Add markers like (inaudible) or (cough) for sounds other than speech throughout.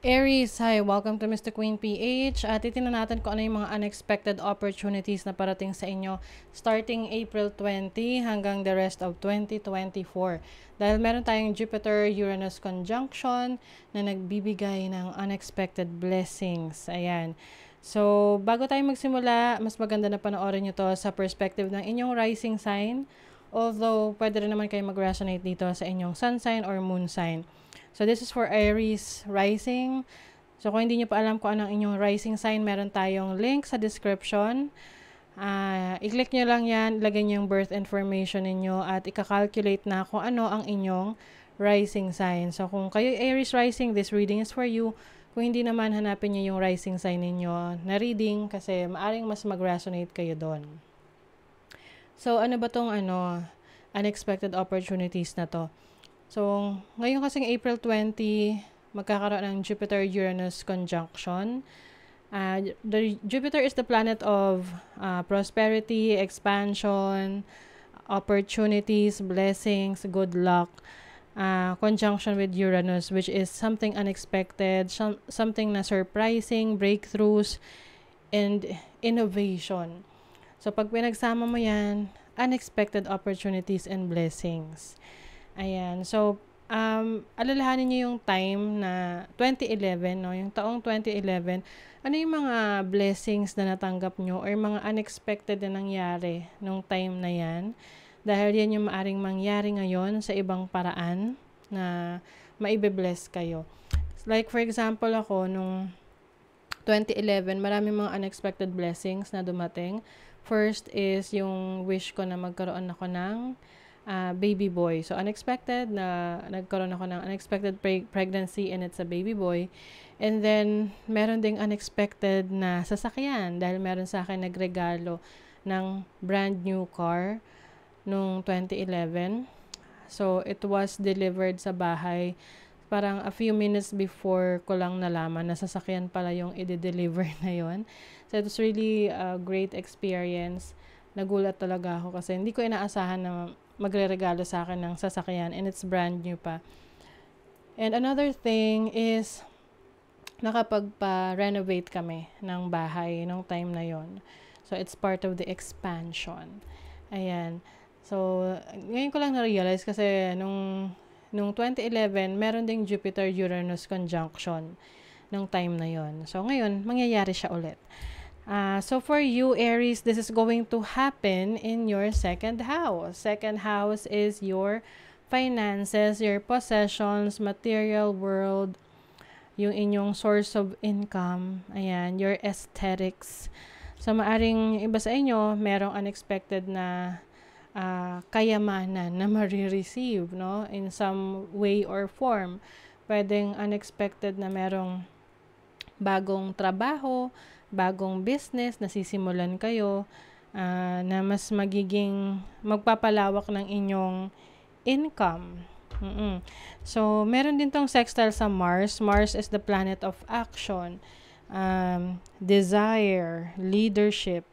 Aries, hi, welcome to Mr. Queen PH. At itinan natin kung ano yung mga unexpected opportunities na parating sa inyo starting April 20 hanggang the rest of 2024. Dahil meron tayong Jupiter-Uranus conjunction na nagbibigay ng unexpected blessings. Ayan. So, bago tayo magsimula, mas maganda na panoorin nyo to sa perspective ng inyong rising sign. Although, pwede rin naman kayo mag-resonate dito sa inyong sun sign or moon sign. So, this is for Aries Rising. So, kung hindi nyo pa alam kung anong inyong rising sign, meron tayong link sa description. Uh, i-click nyo lang yan, ilagay nyo yung birth information ninyo at ika-calculate na kung ano ang inyong rising sign. So, kung kayo Aries rising, this reading is for you. Kung hindi naman, hanapin nyo yung rising sign ninyo na reading kasi maaring mas mag-resonate kayo doon. So, ano ba tong ano, unexpected opportunities na to? So, ngayon kasing April 20, magkakaroon ng Jupiter-Uranus conjunction. Uh, the Jupiter is the planet of uh, prosperity, expansion, opportunities, blessings, good luck. Uh, conjunction with Uranus, which is something unexpected, some, something na surprising, breakthroughs, and innovation. So, pag pinagsama mo yan, unexpected opportunities and blessings. Ayan. So, um, alalahanin niyo yung time na 2011, no? yung taong 2011, ano yung mga blessings na natanggap nyo or mga unexpected na nangyari nung time na yan? Dahil yan yung maaring mangyari ngayon sa ibang paraan na maibe kayo. Like for example ako, nung 2011, maraming mga unexpected blessings na dumating. First is yung wish ko na magkaroon ako ng uh, baby boy. So, unexpected na nagkaroon ako ng unexpected pre- pregnancy and it's a baby boy. And then, meron ding unexpected na sasakyan dahil meron sa akin nagregalo ng brand new car nung 2011. So, it was delivered sa bahay parang a few minutes before ko lang nalaman na sasakyan pala yung i-deliver (laughs) na yon. So, it was really a great experience. Nagulat talaga ako kasi hindi ko inaasahan na magre-regalo sa akin ng sasakyan and it's brand new pa. And another thing is, nakapagpa-renovate kami ng bahay nung time na yon. So, it's part of the expansion. Ayan. So, ngayon ko lang na-realize kasi nung, nung 2011, meron ding Jupiter-Uranus conjunction nung time na yon. So, ngayon, mangyayari siya ulit. Uh, so for you, Aries, this is going to happen in your second house. Second house is your finances, your possessions, material world, yung inyong source of income, ayan, your aesthetics. So maaring iba sa inyo, merong unexpected na uh, kayamanan na (laughs) marireceive, no? In some way or form. Pwedeng unexpected na merong bagong trabaho, bagong business, na sisimulan kayo, uh, na mas magiging magpapalawak ng inyong income. Mm-mm. So, meron din tong sextile sa Mars. Mars is the planet of action, um, desire, leadership.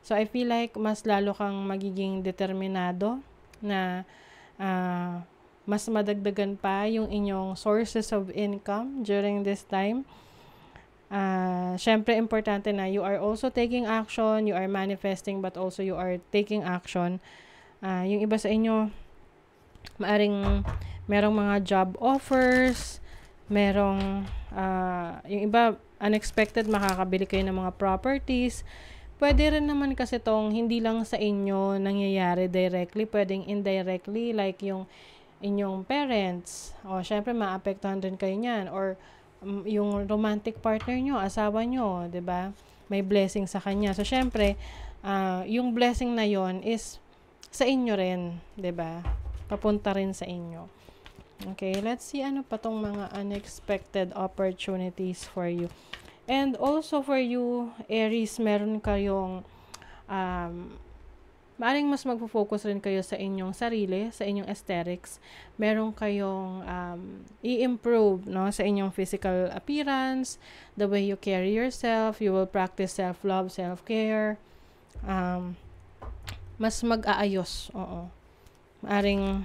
So, I feel like mas lalo kang magiging determinado na uh, mas madagdagan pa yung inyong sources of income during this time uh, syempre importante na you are also taking action, you are manifesting but also you are taking action. Uh, yung iba sa inyo, maaring merong mga job offers, merong, uh, yung iba unexpected makakabili kayo ng mga properties. Pwede rin naman kasi tong hindi lang sa inyo nangyayari directly, pwedeng indirectly like yung inyong parents. O syempre maapektuhan din kayo niyan or Mm, yung romantic partner nyo, asawa nyo, 'di ba? May blessing sa kanya. So syempre, uh, yung blessing na 'yon is sa inyo rin, 'di ba? Papunta rin sa inyo. Okay, let's see ano pa tong mga unexpected opportunities for you. And also for you, Aries, meron kayong um, Maaring mas magfo-focus rin kayo sa inyong sarili, sa inyong aesthetics. Meron kayong um, i-improve no, sa inyong physical appearance, the way you carry yourself, you will practice self-love, self-care. Um, mas mag-aayos, oo. Maaring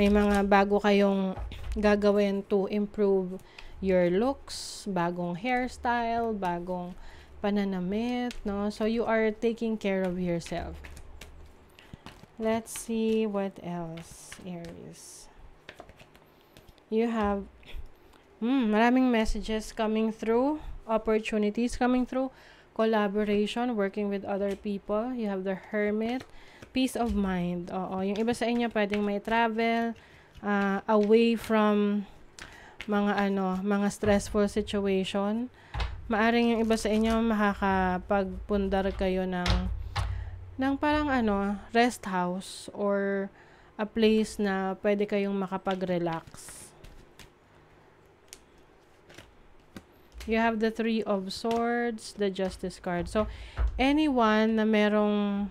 may mga bago kayong gagawin to improve your looks, bagong hairstyle, bagong pananamit, no? So, you are taking care of yourself. Let's see what else, Aries. You have, mm, maraming messages coming through, opportunities coming through, collaboration, working with other people. You have the Hermit, peace of mind. Oo, yung iba sa inyo pwedeng may travel, uh, away from mga ano, mga stressful situation. Maaring yung iba sa inyo makakapagpundar kayo ng ng parang ano, rest house or a place na pwede kayong makapag-relax. You have the Three of Swords, the Justice card. So, anyone na merong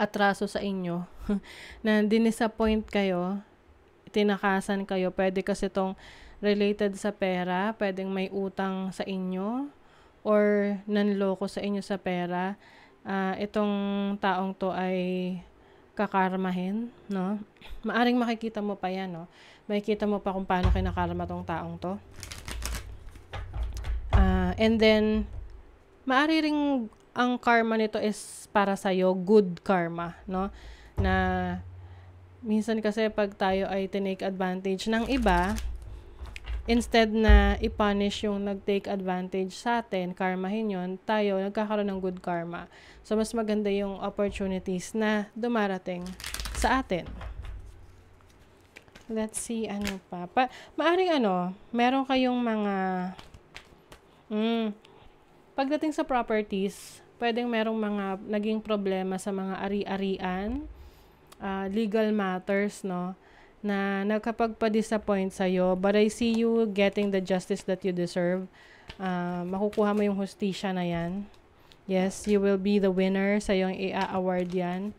atraso sa inyo, (laughs) na dinisappoint kayo, tinakasan kayo, pwede kasi itong related sa pera, pwedeng may utang sa inyo, or nanloko sa inyo sa pera, uh, itong taong to ay kakarmahin, no? Maaring makikita mo pa yan, no? Makikita mo pa kung paano kinakarma tong taong to. Uh, and then, maari ring ang karma nito is para sa'yo, good karma, no? Na minsan kasi pag tayo ay tinake advantage ng iba, instead na i-punish yung nag-take advantage sa atin, karmahin yon tayo nagkakaroon ng good karma. So, mas maganda yung opportunities na dumarating sa atin. Let's see, ano pa. pa maaring ano, meron kayong mga... Mm, pagdating sa properties, pwedeng merong mga naging problema sa mga ari-arian, uh, legal matters, no? na nakapagpa-disappoint sa'yo, but I see you getting the justice that you deserve. Uh, makukuha mo yung hustisya na yan. Yes, you will be the winner. sa ang i-award yan.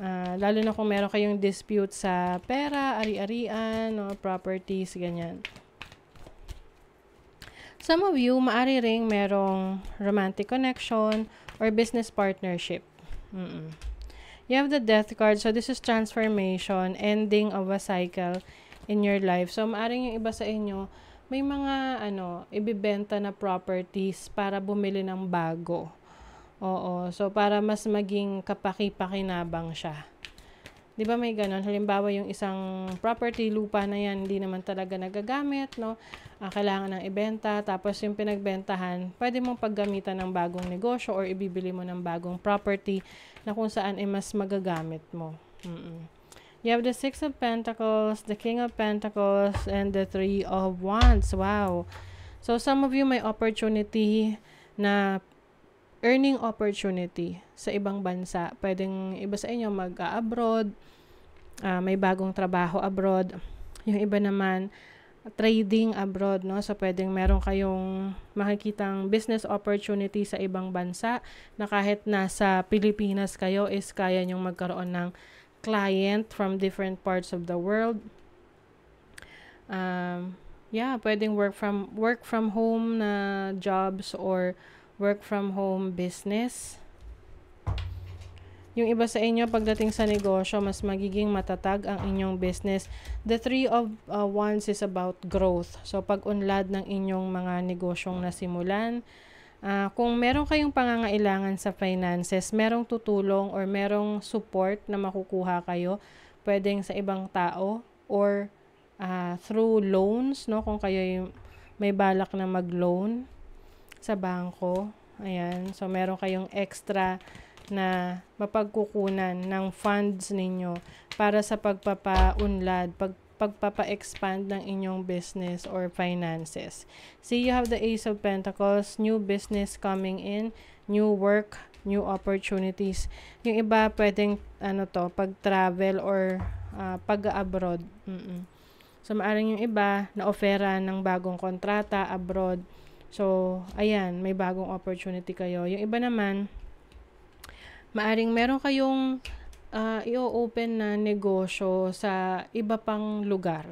Uh, lalo na kung meron kayong dispute sa pera, ari-arian, no, properties, ganyan. Some of you, maari ring merong romantic connection or business partnership. Mm-mm. You have the death card. So, this is transformation, ending of a cycle in your life. So, maaring yung iba sa inyo, may mga, ano, ibibenta na properties para bumili ng bago. Oo. So, para mas maging kapaki-pakinabang siya. 'Di ba may ganun? Halimbawa yung isang property lupa na 'yan hindi naman talaga nagagamit, no? Uh, kailangan ng ibenta, tapos yung pinagbentahan, pwede mong paggamitan ng bagong negosyo or ibibili mo ng bagong property na kung saan ay mas magagamit mo. Mm-mm. You have the Six of Pentacles, the King of Pentacles, and the Three of Wands. Wow. So, some of you may opportunity na earning opportunity sa ibang bansa. Pwedeng iba sa inyo mag-abroad, uh, ah, may bagong trabaho abroad. Yung iba naman, trading abroad, no? So, pwedeng meron kayong makikitang business opportunity sa ibang bansa na kahit nasa Pilipinas kayo is kaya nyong magkaroon ng client from different parts of the world. Um, yeah, pwedeng work from work from home na jobs or work from home business. Yung iba sa inyo, pagdating sa negosyo, mas magiging matatag ang inyong business. The three of uh, wands is about growth. So, pag-unlad ng inyong mga negosyong nasimulan, uh, kung meron kayong pangangailangan sa finances, merong tutulong or merong support na makukuha kayo, pwedeng sa ibang tao or uh, through loans, no? kung kayo yung may balak na mag-loan sa bangko. Ayan. So, meron kayong extra na mapagkukunan ng funds ninyo para sa pagpapaunlad, pag, pagpapa-expand ng inyong business or finances. See, you have the Ace of Pentacles, new business coming in, new work, new opportunities. Yung iba pwedeng ano to, pag-travel or uh, ah, pag-abroad. Mm -mm. So, maaaring yung iba na ofera ng bagong kontrata abroad So, ayan, may bagong opportunity kayo. Yung iba naman, maaring meron kayong uh, i-open na negosyo sa iba pang lugar.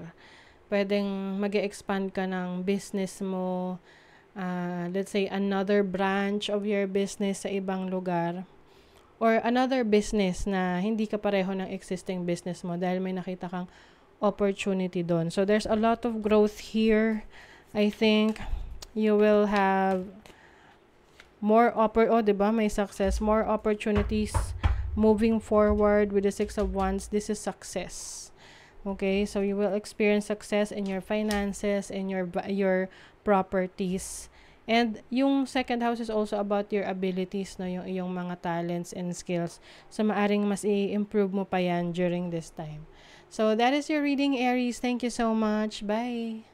Pwedeng mag expand ka ng business mo, uh, let's say another branch of your business sa ibang lugar or another business na hindi ka pareho ng existing business mo dahil may nakita kang opportunity doon. So, there's a lot of growth here, I think you will have more oppor oh, 'di ba? May success, more opportunities moving forward with the 6 of wands. This is success. Okay? So you will experience success in your finances in your your properties. And yung second house is also about your abilities, no? yung iyong mga talents and skills. So, maaring mas i-improve mo pa yan during this time. So, that is your reading, Aries. Thank you so much. Bye!